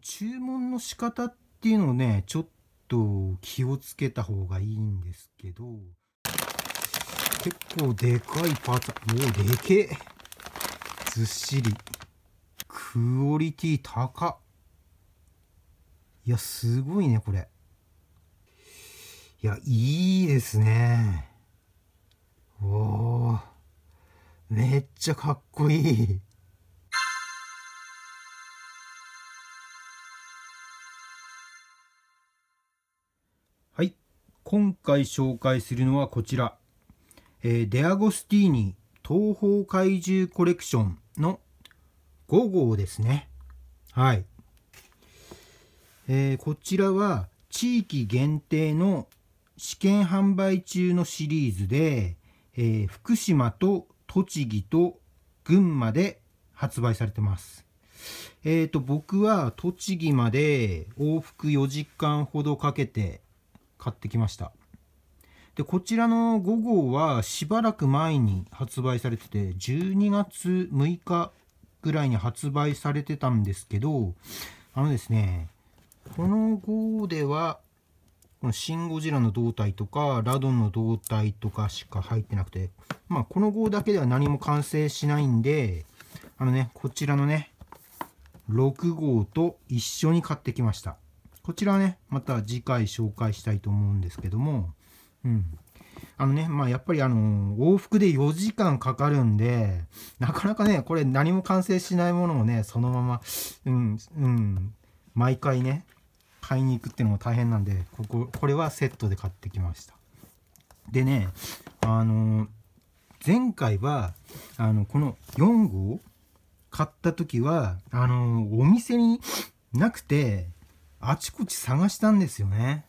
注文の仕方っていうのをねちょっと気をつけた方がいいんですけど結構でかいパーツもうでけえずっしりクオリティ高いやすごいねこれいやいいですねおおめっちゃかっこいい今回紹介するのはこちら、えー、デアゴスティーニ東方怪獣コレクションの5号ですね。はい。えー、こちらは地域限定の試験販売中のシリーズで、えー、福島と栃木と群馬で発売されてます。えっ、ー、と、僕は栃木まで往復4時間ほどかけて買ってきましたでこちらの5号はしばらく前に発売されてて12月6日ぐらいに発売されてたんですけどあのですねこの号ではこのシン・ゴジラの胴体とかラドンの胴体とかしか入ってなくてまあこの号だけでは何も完成しないんであのねこちらのね6号と一緒に買ってきましたこちらね、また次回紹介したいと思うんですけども、うん。あのね、まあ、やっぱりあの、往復で4時間かかるんで、なかなかね、これ何も完成しないものをね、そのまま、うん、うん、毎回ね、買いに行くっていうのも大変なんで、ここ、これはセットで買ってきました。でね、あの、前回は、あの、この4号買った時は、あの、お店になくて、あちこち探したんですよね。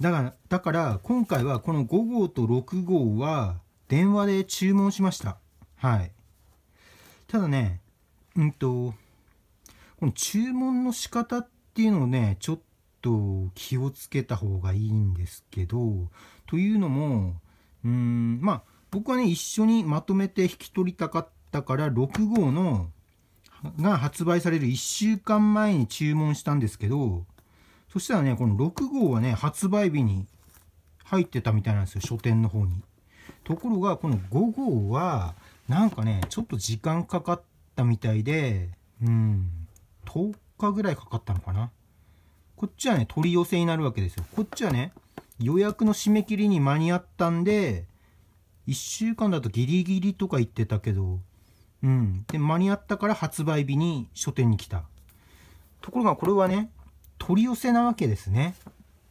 だから、だから今回はこの5号と6号は電話で注文しました。はい。ただね、うんと、この注文の仕方っていうのをね、ちょっと気をつけた方がいいんですけど、というのも、うん、まあ、僕はね、一緒にまとめて引き取りたかったから、6号の、が発売される1週間前に注文したんですけど、そしたらね、この6号はね、発売日に入ってたみたいなんですよ、書店の方に。ところが、この5号は、なんかね、ちょっと時間かかったみたいで、うん、10日ぐらいかかったのかな。こっちはね、取り寄せになるわけですよ。こっちはね、予約の締め切りに間に合ったんで、1週間だとギリギリとか言ってたけど、うん。で、間に合ったから発売日に書店に来た。ところがこれはね、取り寄せなわけですね。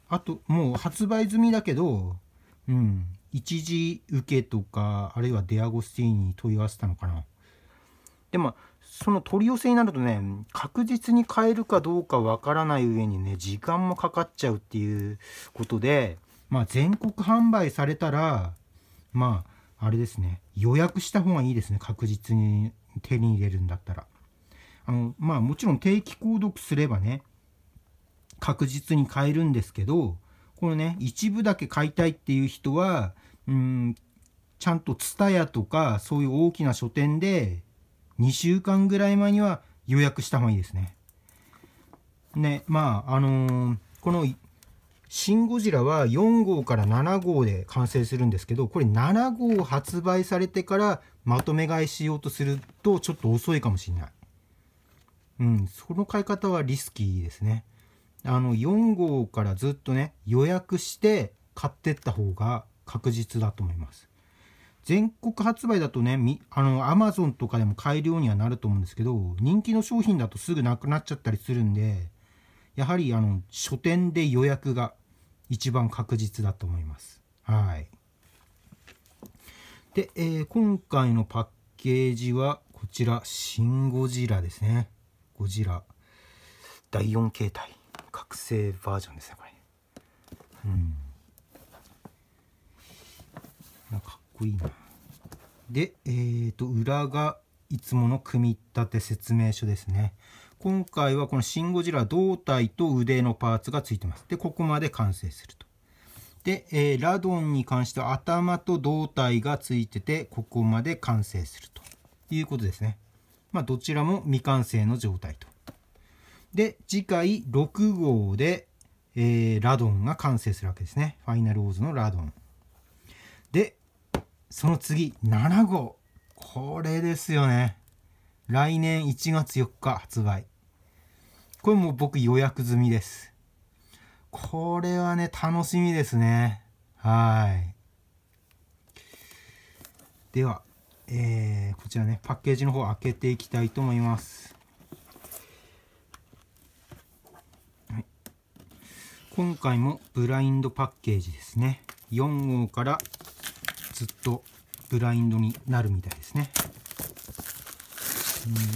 あと、もう発売済みだけど、うん、一時受けとか、あるいはデアゴスティーニに問い合わせたのかな。でも、その取り寄せになるとね、確実に買えるかどうかわからない上にね、時間もかかっちゃうっていうことで、まあ、全国販売されたら、まあ、あれですね、予約した方がいいですね、確実に手に入れるんだったら。あの、まあ、もちろん定期購読すればね、確実に買えるんですけどこのね一部だけ買いたいっていう人はうんちゃんと TSUTAYA とかそういう大きな書店で2週間ぐらい前には予約した方がいいですね。ねまああのー、この「シン・ゴジラ」は4号から7号で完成するんですけどこれ7号発売されてからまとめ買いしようとするとちょっと遅いかもしれない。うん、その買い方はリスキーですね。あの4号からずっとね予約して買ってった方が確実だと思います全国発売だとねあの Amazon とかでも買えるようにはなると思うんですけど人気の商品だとすぐなくなっちゃったりするんでやはりあの書店で予約が一番確実だと思いますはいで、えー、今回のパッケージはこちらシン・ゴジラですねゴジラ第4形態覚醒バージョンですねこれうんかっこいいなでえっ、ー、と裏がいつもの組み立て説明書ですね今回はこのシン・ゴジラ胴体と腕のパーツがついてますでここまで完成するとで、えー、ラドンに関しては頭と胴体がついててここまで完成するということですねまあどちらも未完成の状態とで、次回6号で、えー、ラドンが完成するわけですね。ファイナルオーズのラドン。で、その次、7号。これですよね。来年1月4日発売。これも僕予約済みです。これはね、楽しみですね。はい。では、えー、こちらね、パッケージの方開けていきたいと思います。今回もブラインドパッケージですね4号からずっとブラインドになるみたいですね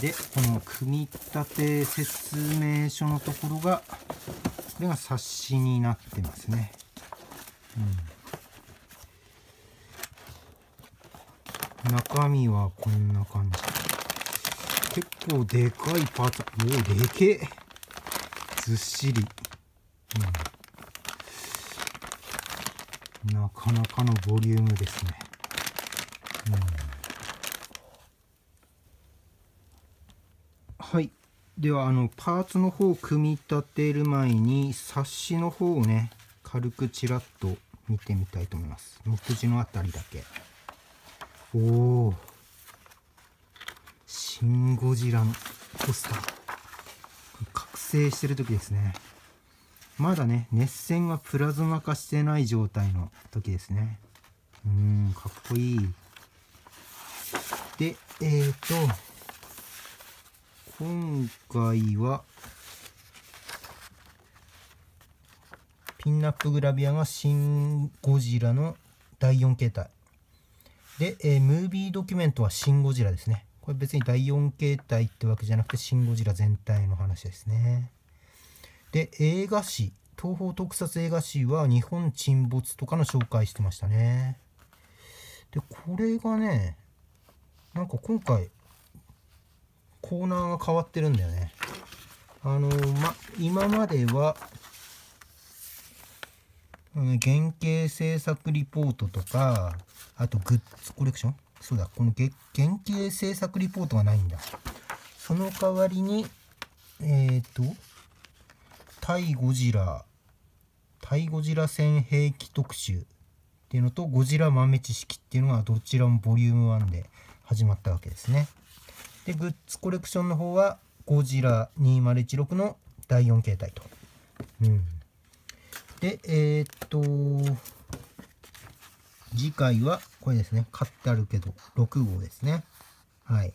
でこの組み立て説明書のところがこれが冊子になってますね、うん、中身はこんな感じ結構でかいパーツおおでけえずっしり、うんなかなかのボリュームですね。うん、はい。では、あの、パーツの方を組み立てる前に、冊子の方をね、軽くちらっと見てみたいと思います。目次のあたりだけ。おお。シン・ゴジラのポスター。覚醒してる時ですね。まだね、熱線がプラズマ化してない状態の時ですね。うん、かっこいい。で、えーと、今回は、ピンナップグラビアがシン・ゴジラの第4形態。で、えー、ムービードキュメントはシン・ゴジラですね。これ別に第4形態ってわけじゃなくて、シン・ゴジラ全体の話ですね。で映画史東方特撮映画史は日本沈没とかの紹介してましたねでこれがねなんか今回コーナーが変わってるんだよねあのま今までは原型制作リポートとかあとグッズコレクションそうだこの原型制作リポートがないんだその代わりにえっ、ー、とイゴジライゴジラ戦兵器特集っていうのとゴジラ豆知識っていうのがどちらもボリューム1で始まったわけですねでグッズコレクションの方はゴジラ2016の第4形態と、うん、でえー、っと次回はこれですね買ってあるけど6号ですねはい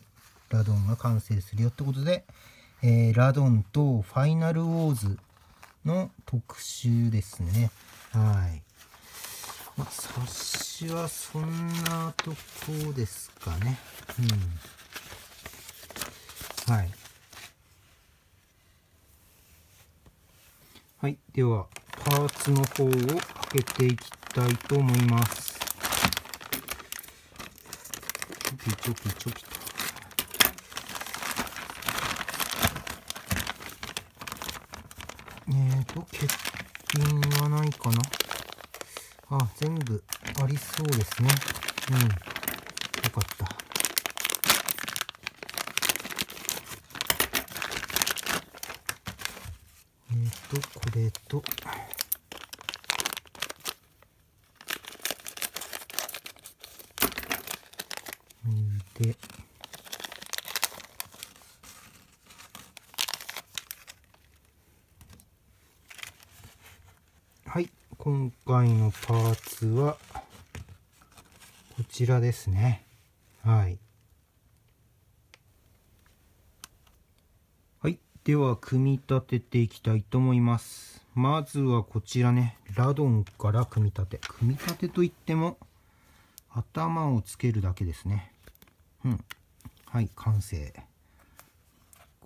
ラドンが完成するよってことで、えー、ラドンとファイナルウォーズの特集ですね。はい。まあ、冊子はそんなとこですかね。うん。はい。はい。では、パーツの方を開けていきたいと思います。チョキチョキチョキと欠品はないかなあ全部ありそうですねうんよかったえっ、ー、とこれとで今回のパーツはこちらですねはいはいでは組み立てていきたいと思いますまずはこちらねラドンから組み立て組み立てといっても頭をつけるだけですねうんはい完成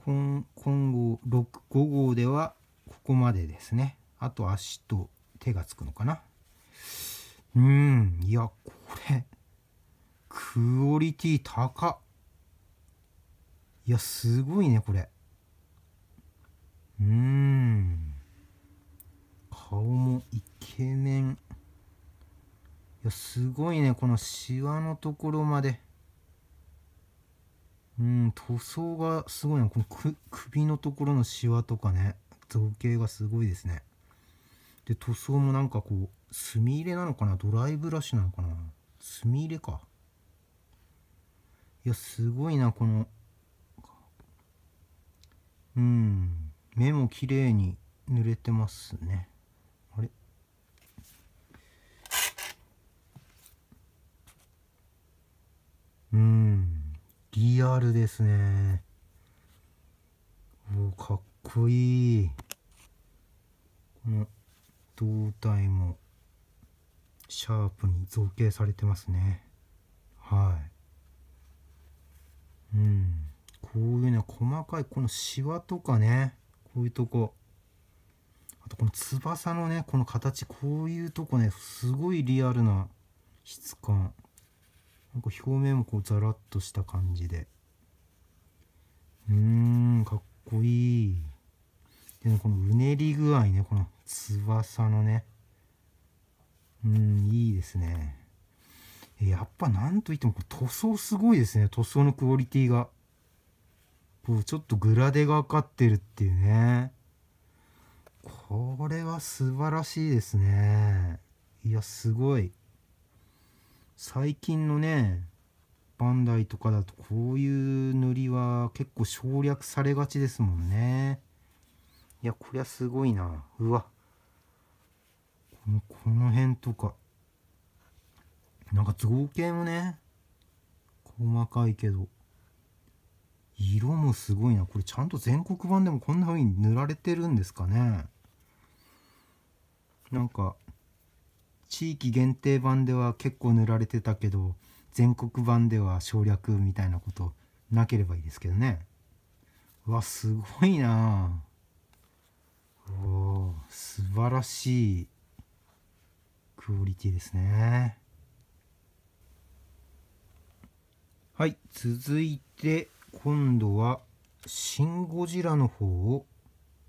今後6 5号ではここまでですねあと足と手がつくのかなうーんいやこれクオリティ高いやすごいねこれうーん顔もイケメンいやすごいねこのシワのところまでうん塗装がすごいなこの首のところのシワとかね造形がすごいですねで塗装もなんかこう墨入れなのかなドライブラシなのかな墨入れかいやすごいなこのうん目も綺麗に濡れてますねあれうんリアルですねおかっこいいこの胴体もシャープに造形されてますねはいうんこういうね細かいこのシワとかねこういうとこあとこの翼のねこの形こういうとこねすごいリアルな質感なんか表面もこうザラッとした感じでうーんかっこいいで、ね、このうねり具合ねこの翼のねうんいいですねやっぱなんといっても塗装すごいですね塗装のクオリティがこうちょっとグラデがかってるっていうねこれは素晴らしいですねいやすごい最近のねバンダイとかだとこういう塗りは結構省略されがちですもんねいやこりゃすごいなうわこの辺とかなんか造形もね細かいけど色もすごいなこれちゃんと全国版でもこんな風に塗られてるんですかねなんか地域限定版では結構塗られてたけど全国版では省略みたいなことなければいいですけどねうわすごいなお素晴らしいクオリティですねはい続いて今度はシン・ゴジラの方を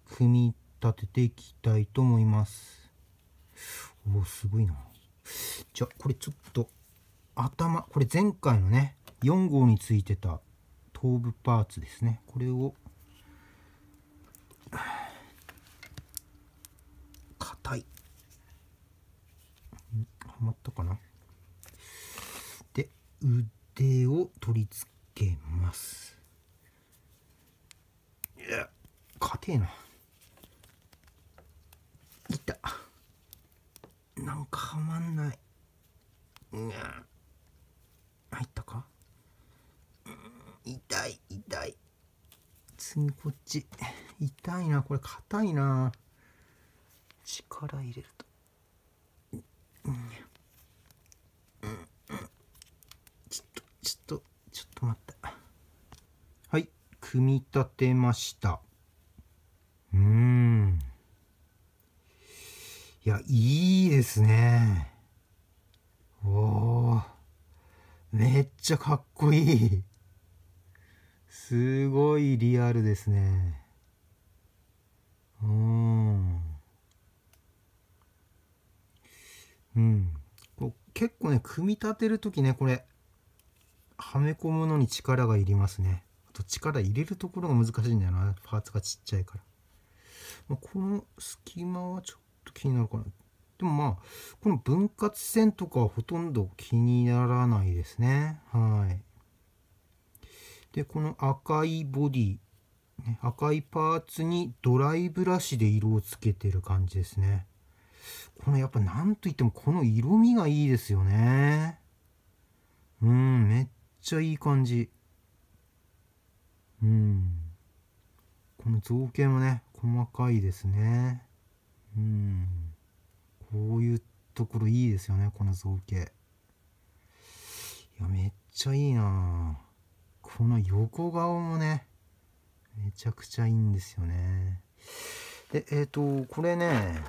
組み立てていきたいと思いますおおすごいなじゃあこれちょっと頭これ前回のね4号についてた頭部パーツですねこれをはまったかなで腕を取り付けますいや硬えないたなんかはまんないうわ入ったか痛い痛い次こっち痛いなこれ硬いな力入れると、うんちょっと待ってはい組み立てましたうんいやいいですねおおめっちゃかっこいいすごいリアルですねうんうん結構ね組み立てる時ねこれはめ込むのに力がいりますねあと力入れるところが難しいんだよなパーツがちっちゃいから、まあ、この隙間はちょっと気になるかなでもまあこの分割線とかはほとんど気にならないですねはいでこの赤いボディ赤いパーツにドライブラシで色をつけてる感じですねこのやっぱ何といってもこの色味がいいですよねうんめっちゃいい感じうんこの造形もね細かいですねうんこういうところいいですよねこの造形いやめっちゃいいなこの横顔もねめちゃくちゃいいんですよねでえっ、ー、とこれね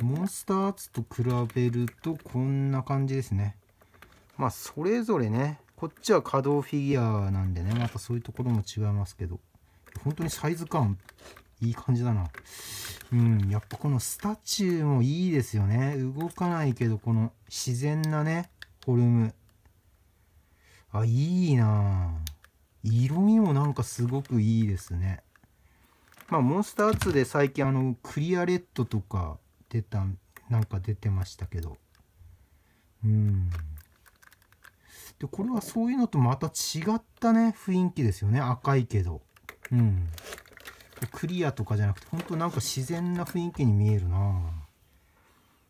モンスターアーツと比べるとこんな感じですねまあそれぞれねこっちは可動フィギュアなんでねまたそういうところも違いますけど本当にサイズ感いい感じだなうんやっぱこのスタチューもいいですよね動かないけどこの自然なねフォルムあいいな色味もなんかすごくいいですねまあモンスター2で最近あのクリアレッドとか出たなんか出てましたけどうんでこれはそういうのとまた違ったね雰囲気ですよね赤いけどうんクリアとかじゃなくてほんとなんか自然な雰囲気に見えるな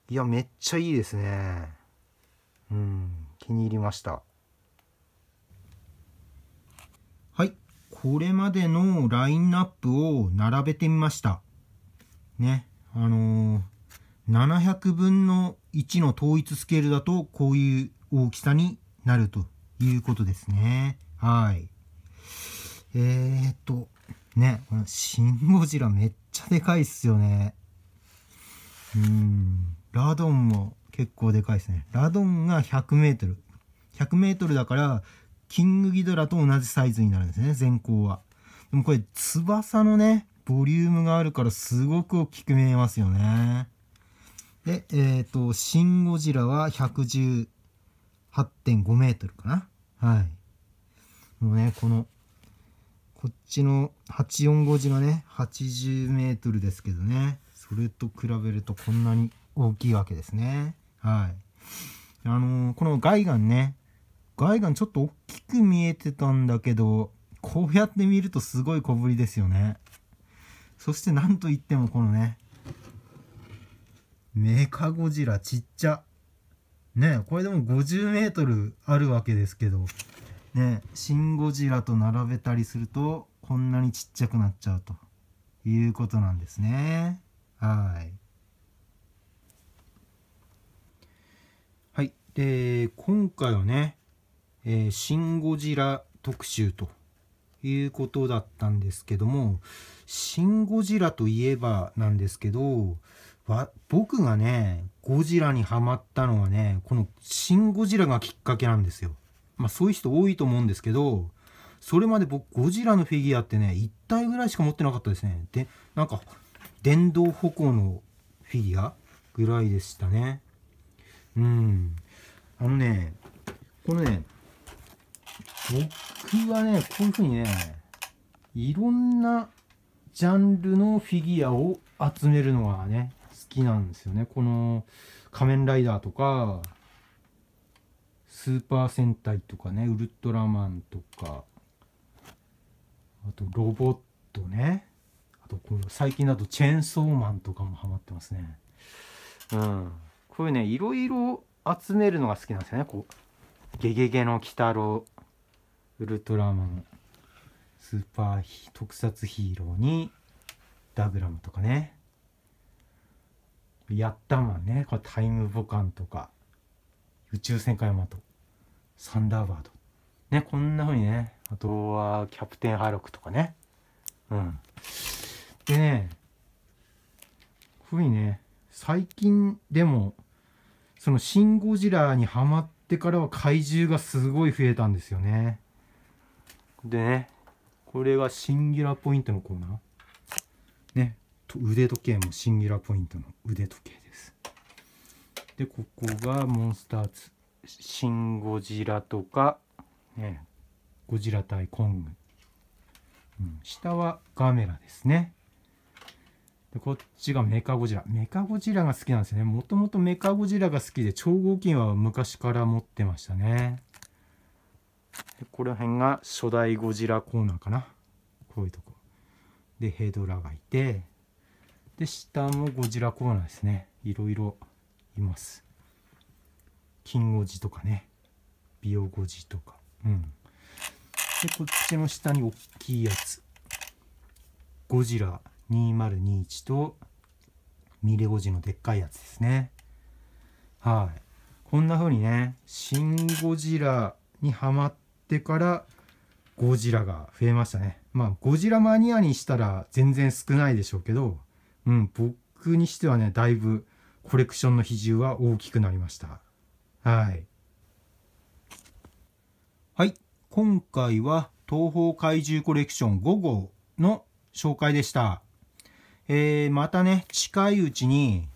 いやめっちゃいいですねうん気に入りましたはいこれまでのラインナップを並べてみましたねあのー、700分の1の統一スケールだとこういう大きさになるということですね。はい。えー、っと、ね、このシン・ゴジラめっちゃでかいっすよね。うん、ラドンも結構でかいですね。ラドンが100メートル。100メートルだから、キングギドラと同じサイズになるんですね、全高は。でもこれ、翼のね、ボリュームがあるからすごく大きく見えますよね。で、えっ、ー、と、シン・ゴジラは110 8.5メートルかな。はい。もうね、この、こっちの845字がね、80メートルですけどね、それと比べるとこんなに大きいわけですね。はい。あのー、このガイガンね、ガイガンちょっと大きく見えてたんだけど、こうやって見るとすごい小ぶりですよね。そしてなんといってもこのね、メカゴジラちっちゃ。ねこれでも50メートルあるわけですけどねシン・ゴジラと並べたりするとこんなにちっちゃくなっちゃうということなんですねはいはいで今回はね、えー、シン・ゴジラ特集ということだったんですけども「シン・ゴジラ」といえばなんですけど僕がね、ゴジラにハマったのはね、このシン・ゴジラがきっかけなんですよ。まあそういう人多いと思うんですけど、それまで僕ゴジラのフィギュアってね、1体ぐらいしか持ってなかったですね。で、なんか、電動歩行のフィギュアぐらいでしたね。うん。あのね、このね、僕はね、こういううにね、いろんなジャンルのフィギュアを集めるのがね、きなんですよねこの「仮面ライダー」とか「スーパー戦隊」とかね「ウルトラマン」とかあと「ロボットね」ねあとこの最近だと「チェーンソーマン」とかもハマってますねうんこういうねいろいろ集めるのが好きなんですよねこう「ゲゲゲの鬼太郎」ウルトラマンスーパー特撮ヒーローにダグラムとかねやったもんねこれタイムボカンとか宇宙戦艦ヤマトサンダーバードねこんな風にねあとはキャプテンハロクとかねうんでねふうにね最近でもその「シン・ゴジラ」にはまってからは怪獣がすごい増えたんですよねでねこれがシンギュラポイントのコーナーね腕時計もシンギュラポイントの腕時計ですでここがモンスターズシン・ゴジラとか、ね、ゴジラ対コング、うん、下はガメラですねでこっちがメカゴジラメカゴジラが好きなんですよねもともとメカゴジラが好きで超合金は昔から持ってましたねでこら辺が初代ゴジラコーナーかなこういうとこでヘドラがいてで下もゴジラコーナーですねいろいろいますキンゴジとかねビオゴジとかうんでこっちの下に大きいやつゴジラ2021とミレゴジのでっかいやつですねはいこんな風にねシン・ゴジラにはまってからゴジラが増えましたねまあゴジラマニアにしたら全然少ないでしょうけどうん、僕にしてはねだいぶコレクションの比重は大きくなりましたはいはい今回は東方怪獣コレクション5号の紹介でした、えー、またね近いうちに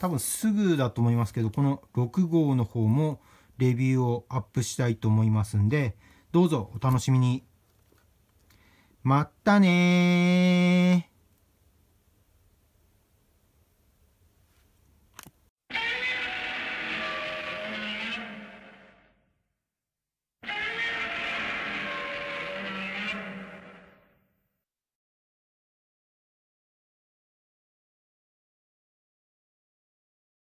多分すぐだと思いますけどこの6号の方もレビューをアップしたいと思いますんでどうぞお楽しみにまったね